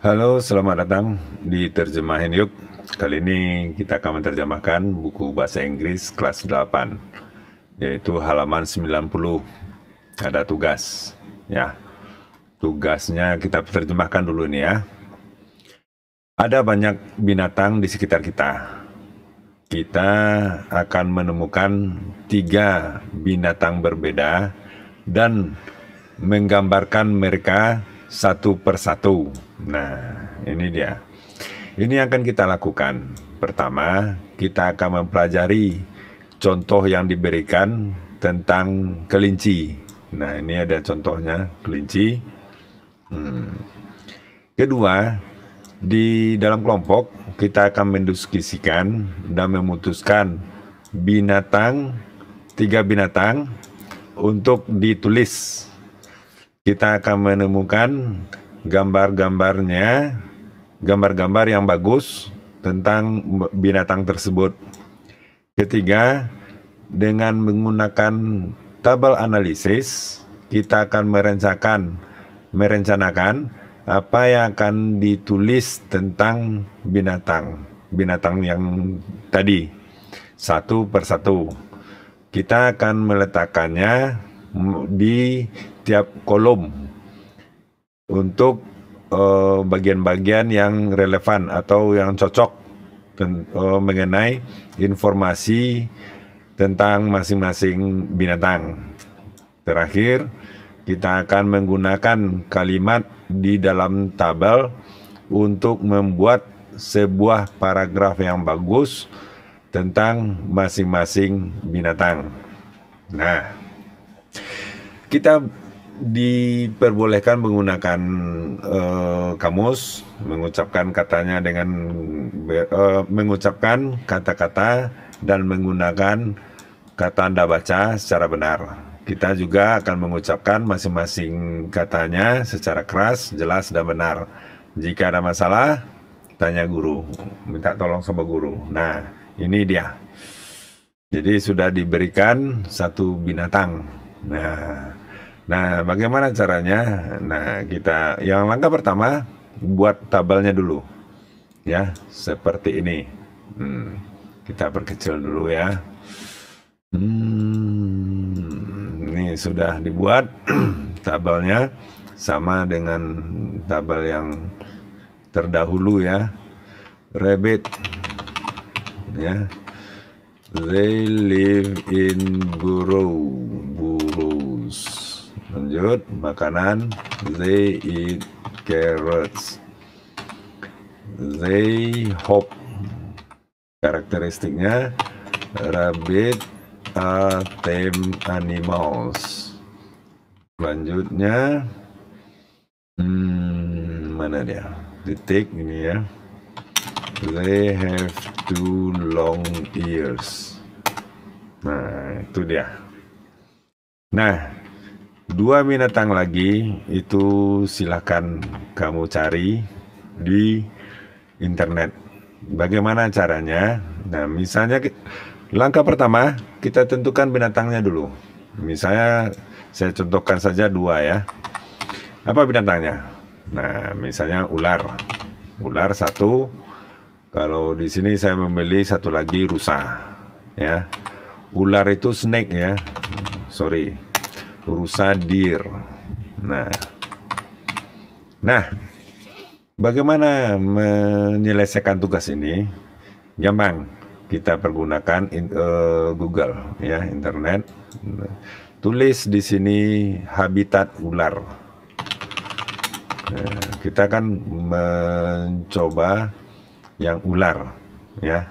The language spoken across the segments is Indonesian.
Halo, selamat datang di Terjemahin Yuk. Kali ini kita akan menerjemahkan buku bahasa Inggris kelas 8, yaitu halaman 90. Ada tugas, ya. Tugasnya kita terjemahkan dulu nih ya. Ada banyak binatang di sekitar kita. Kita akan menemukan tiga binatang berbeda dan menggambarkan mereka satu persatu. Nah, ini dia. Ini akan kita lakukan. Pertama, kita akan mempelajari contoh yang diberikan tentang kelinci. Nah, ini ada contohnya kelinci. Hmm. Kedua, di dalam kelompok kita akan mendiskusikan dan memutuskan binatang tiga binatang untuk ditulis kita akan menemukan gambar-gambarnya, gambar-gambar yang bagus tentang binatang tersebut. Ketiga, dengan menggunakan tabel analisis, kita akan merencanakan merencanakan apa yang akan ditulis tentang binatang binatang yang tadi satu persatu kita akan meletakkannya di tiap kolom untuk eh, bagian-bagian uh, yang relevan atau yang cocok uh, mengenai informasi tentang masing-masing binatang. Terakhir, kita akan menggunakan kalimat di dalam tabel untuk membuat sebuah paragraf yang bagus tentang masing-masing binatang. Nah, kita diperbolehkan menggunakan uh, kamus, mengucapkan katanya dengan uh, mengucapkan kata-kata dan menggunakan kata anda baca secara benar. Kita juga akan mengucapkan masing-masing katanya secara keras, jelas dan benar. Jika ada masalah, tanya guru, minta tolong sama guru. Nah, ini dia. Jadi sudah diberikan satu binatang Nah, nah bagaimana caranya? Nah, kita yang langkah pertama buat tabelnya dulu. Ya, seperti ini. Hmm, kita perkecil dulu ya. Hmm, ini sudah dibuat tabelnya sama dengan tabel yang terdahulu ya. Rabbit ya. They live in burrow. Lanjut, makanan. They eat carrots. They hop. Karakteristiknya, rabbit are tame animals. Selanjutnya, hmm, mana dia? titik ini ya. They have two long ears. Nah, itu dia. Nah, dua binatang lagi itu silahkan kamu cari di internet. Bagaimana caranya? Nah, misalnya langkah pertama kita tentukan binatangnya dulu. Misalnya saya contohkan saja dua ya. Apa binatangnya? Nah, misalnya ular. Ular satu. Kalau di sini saya memilih satu lagi rusa. Ya. Ular itu snake ya. Sorry, Rusa dir. Nah, nah, bagaimana menyelesaikan tugas ini? Gampang, kita pergunakan in, uh, Google ya internet. Tulis di sini habitat ular. Nah, kita akan mencoba yang ular ya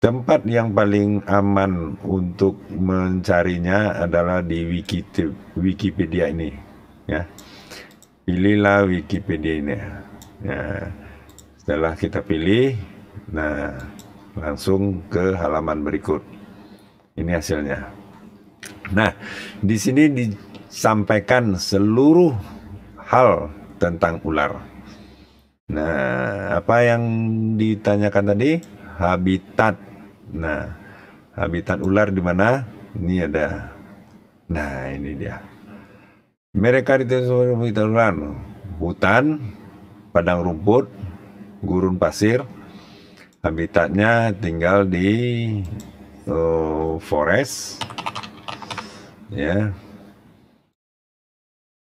Tempat yang paling aman untuk mencarinya adalah di Wikipedia ini, ya. Pilihlah Wikipedia ini. Ya. Setelah kita pilih, nah langsung ke halaman berikut. Ini hasilnya. Nah, di sini disampaikan seluruh hal tentang ular. Nah, apa yang ditanyakan tadi? Habitat Nah, habitat ular di mana? Ini ada. Nah, ini dia. Mereka ditemukan habitat ular. Anu, hutan, padang rumput, gurun pasir. Habitatnya tinggal di oh, forest. Ya.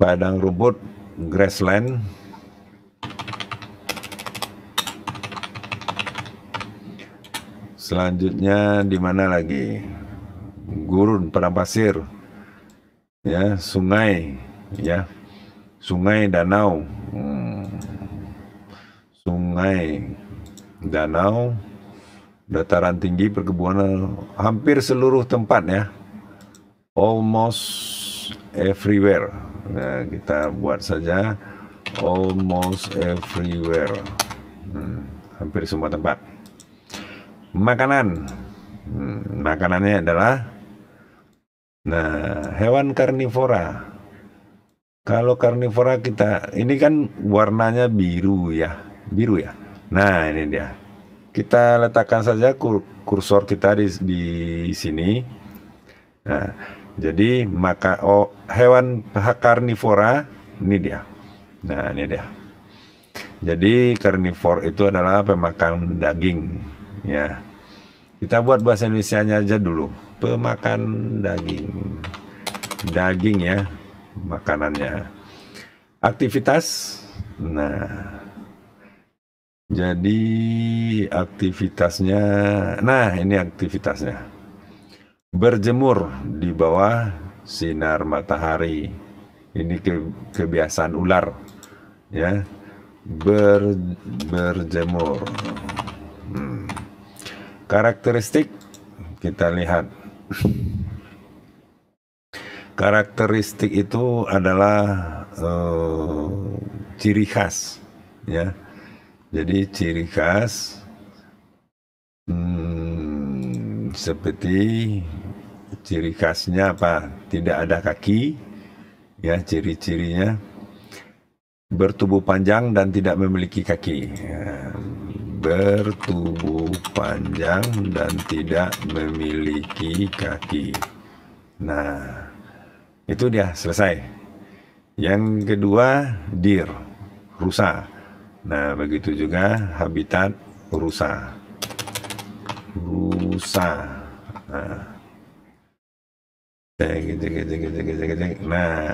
Padang rumput, grassland, Selanjutnya di mana lagi? Gurun, padang pasir. Ya, sungai, ya. Sungai danau. Hmm. Sungai danau dataran tinggi perkebunan hampir seluruh tempat ya. Almost everywhere. Nah, kita buat saja almost everywhere. Hmm, hampir semua tempat makanan. Hmm, makanannya adalah nah, hewan karnivora. Kalau karnivora kita ini kan warnanya biru ya, biru ya. Nah, ini dia. Kita letakkan saja kur kursor kita di di sini. Nah, jadi maka oh, hewan karnivora ini dia. Nah, ini dia. Jadi karnivor itu adalah pemakan daging ya kita buat bahasa Indonesia-nya aja dulu pemakan daging daging ya makanannya aktivitas nah jadi aktivitasnya nah ini aktivitasnya berjemur di bawah sinar matahari ini ke, kebiasaan ular ya ber, berjemur Karakteristik kita lihat. Karakteristik itu adalah uh, ciri khas, ya. Jadi ciri khas hmm, seperti ciri khasnya apa? Tidak ada kaki, ya ciri-cirinya bertubuh panjang dan tidak memiliki kaki. Ya bertubuh panjang dan tidak memiliki kaki. Nah, itu dia selesai. Yang kedua, dir, rusa. Nah, begitu juga habitat rusa. Rusa. Nah, gitu, gitu, gitu, gitu, gitu. Nah,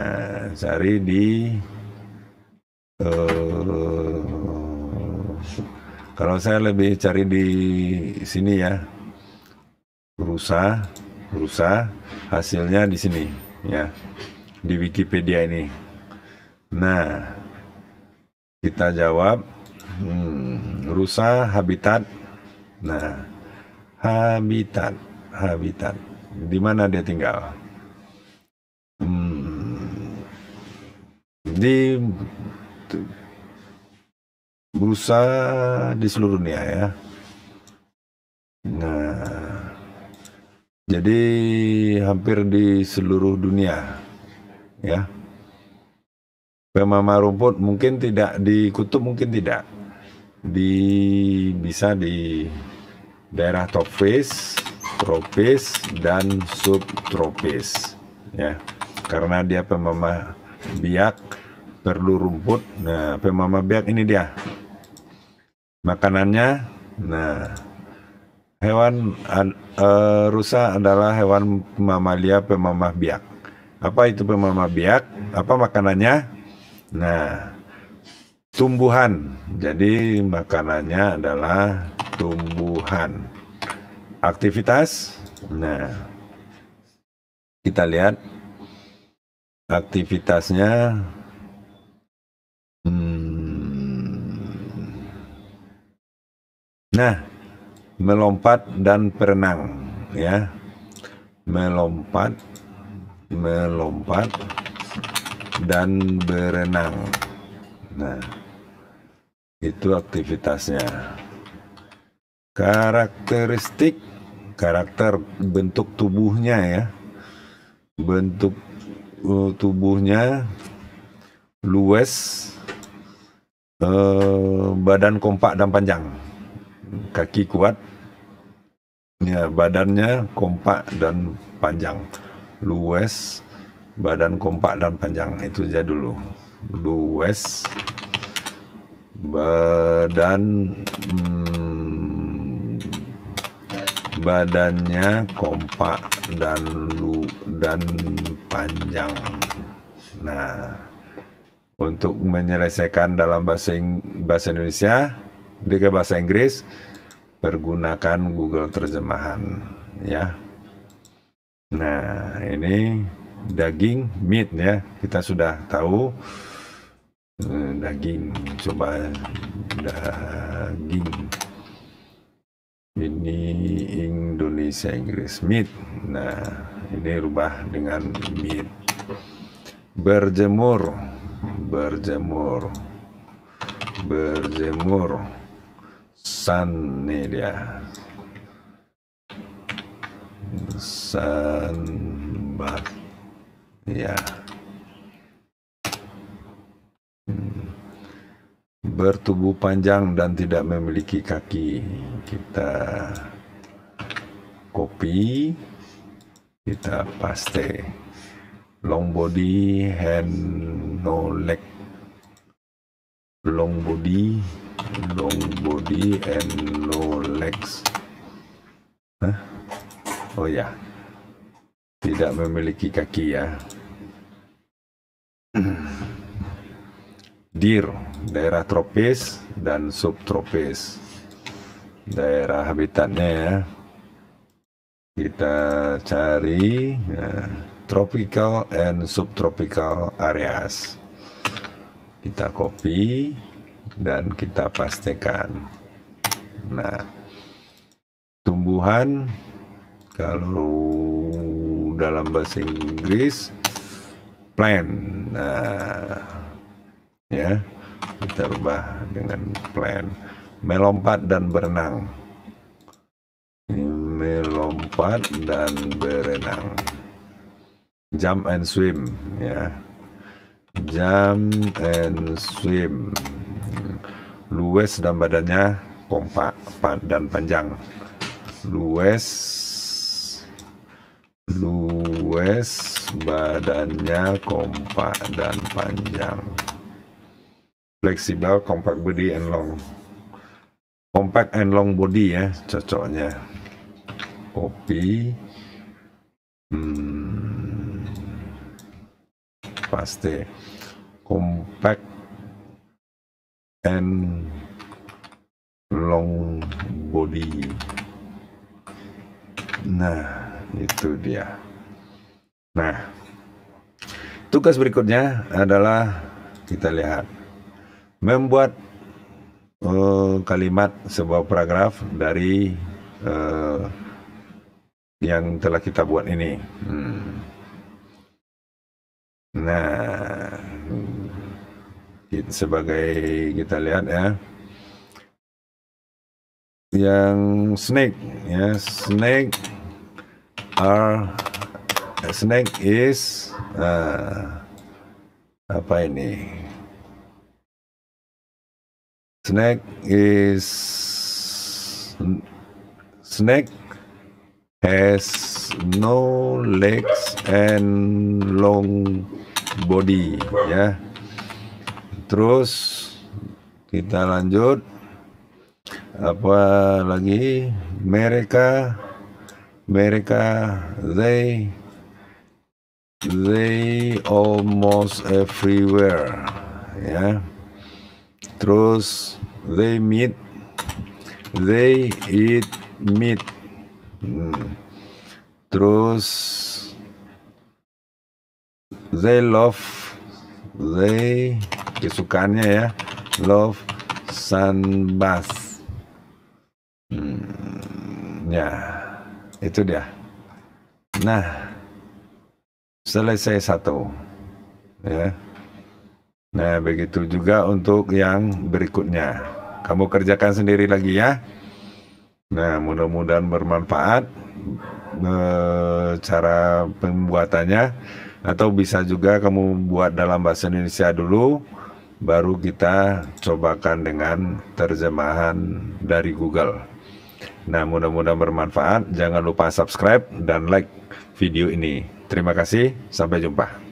cari di uh, kalau saya lebih cari di sini ya, rusa, rusa, hasilnya di sini ya, di Wikipedia ini. Nah, kita jawab hmm, rusa habitat. Nah, habitat, habitat, di mana dia tinggal? Hmm, di bursa di seluruh dunia ya. Nah, jadi hampir di seluruh dunia ya. Pemama rumput mungkin tidak di kutub mungkin tidak di bisa di daerah tropis, tropis dan subtropis ya. Karena dia pemama biak perlu rumput. Nah, pemama biak ini dia makanannya. Nah, hewan uh, rusa adalah hewan mamalia pemamah biak. Apa itu pemamah biak? Apa makanannya? Nah, tumbuhan. Jadi makanannya adalah tumbuhan. Aktivitas. Nah, kita lihat aktivitasnya Nah, melompat dan berenang ya. Melompat, melompat dan berenang. Nah, itu aktivitasnya. Karakteristik karakter bentuk tubuhnya ya. Bentuk uh, tubuhnya luwes, uh, badan kompak dan panjang kaki kuat, ya, badannya kompak dan panjang. Luwes, badan kompak dan panjang. Itu aja dulu. Luwes, badan hmm, badannya kompak dan lu dan panjang. Nah, untuk menyelesaikan dalam bahasa bahasa Indonesia jadi ke bahasa Inggris pergunakan Google terjemahan ya. Nah, ini daging meat ya. Kita sudah tahu eh, daging coba daging ini Indonesia Inggris meat nah ini rubah dengan meat berjemur berjemur berjemur Nissan nih dia. Nissan bat. Ya. Hmm. Bertubuh panjang dan tidak memiliki kaki. Kita copy. Kita paste. Long body, hand, no leg. Long body, long body and no legs huh? oh ya tidak memiliki kaki ya dir daerah tropis dan subtropis daerah habitatnya ya kita cari ya, tropical and subtropical areas kita copy dan kita pastikan. Nah, tumbuhan kalau dalam bahasa Inggris plan. Nah, ya, kita ubah dengan plan. Melompat dan berenang. Melompat dan berenang. Jump and swim, ya. Jump and swim luwes dan badannya kompak dan panjang luwes luwes badannya kompak dan panjang fleksibel kompak body and long kompak and long body ya cocoknya kopi hmm, pasti kompak and long body nah itu dia nah tugas berikutnya adalah kita lihat membuat uh, kalimat sebuah paragraf dari uh, yang telah kita buat ini hmm. nah sebagai kita lihat ya yang snake ya snake are snake is uh, apa ini snake is snake has no legs and long body ya yeah terus kita lanjut apa lagi mereka mereka they they almost everywhere ya terus they meet they eat meat hmm. terus they love they kesukaannya ya love sunbath hmm, ya itu dia nah selesai satu ya nah begitu juga untuk yang berikutnya kamu kerjakan sendiri lagi ya nah mudah-mudahan bermanfaat e, cara pembuatannya atau bisa juga kamu buat dalam bahasa Indonesia dulu baru kita cobakan dengan terjemahan dari Google. Nah, mudah-mudahan bermanfaat. Jangan lupa subscribe dan like video ini. Terima kasih, sampai jumpa.